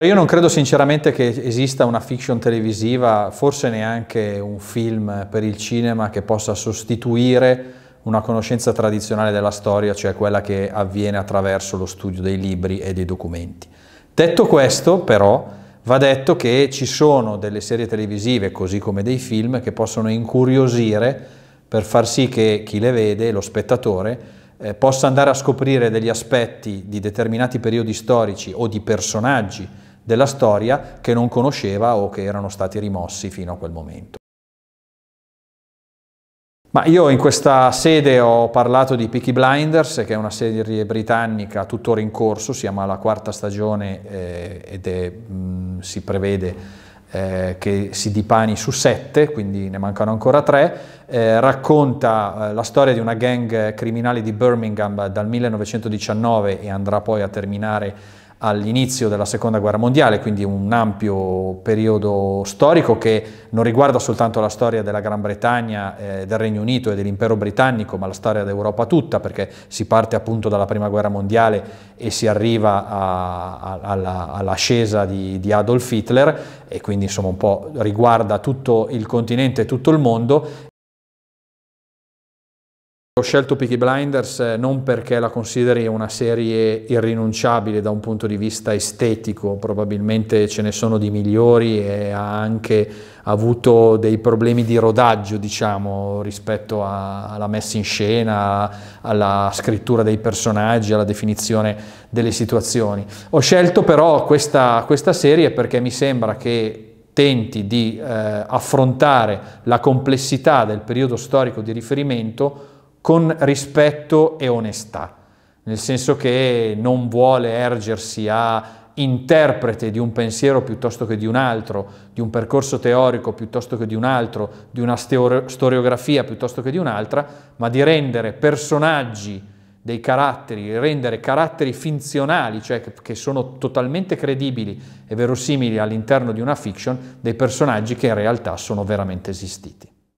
Io non credo sinceramente che esista una fiction televisiva, forse neanche un film per il cinema che possa sostituire una conoscenza tradizionale della storia, cioè quella che avviene attraverso lo studio dei libri e dei documenti. Detto questo, però, va detto che ci sono delle serie televisive, così come dei film, che possono incuriosire per far sì che chi le vede, lo spettatore, eh, possa andare a scoprire degli aspetti di determinati periodi storici o di personaggi della storia che non conosceva o che erano stati rimossi fino a quel momento. Ma io in questa sede ho parlato di Peaky Blinders, che è una serie britannica tuttora in corso, siamo alla quarta stagione eh, ed è, mh, mm, si prevede eh, che si dipani su sette, quindi ne mancano ancora tre. Eh, racconta eh, la storia di una gang criminale di Birmingham dal 1919 e andrà poi a terminare all'inizio della seconda guerra mondiale, quindi un ampio periodo storico che non riguarda soltanto la storia della Gran Bretagna, eh, del Regno Unito e dell'impero britannico, ma la storia d'Europa tutta, perché si parte appunto dalla prima guerra mondiale e si arriva a, a, alla, all'ascesa di, di Adolf Hitler e quindi insomma un po' riguarda tutto il continente e tutto il mondo ho scelto Peaky Blinders eh, non perché la consideri una serie irrinunciabile da un punto di vista estetico, probabilmente ce ne sono di migliori e ha anche avuto dei problemi di rodaggio, diciamo, rispetto a, alla messa in scena, alla scrittura dei personaggi, alla definizione delle situazioni. Ho scelto però questa, questa serie perché mi sembra che tenti di eh, affrontare la complessità del periodo storico di riferimento con rispetto e onestà, nel senso che non vuole ergersi a interprete di un pensiero piuttosto che di un altro, di un percorso teorico piuttosto che di un altro, di una storiografia piuttosto che di un'altra, ma di rendere personaggi dei caratteri, rendere caratteri finzionali, cioè che sono totalmente credibili e verosimili all'interno di una fiction, dei personaggi che in realtà sono veramente esistiti.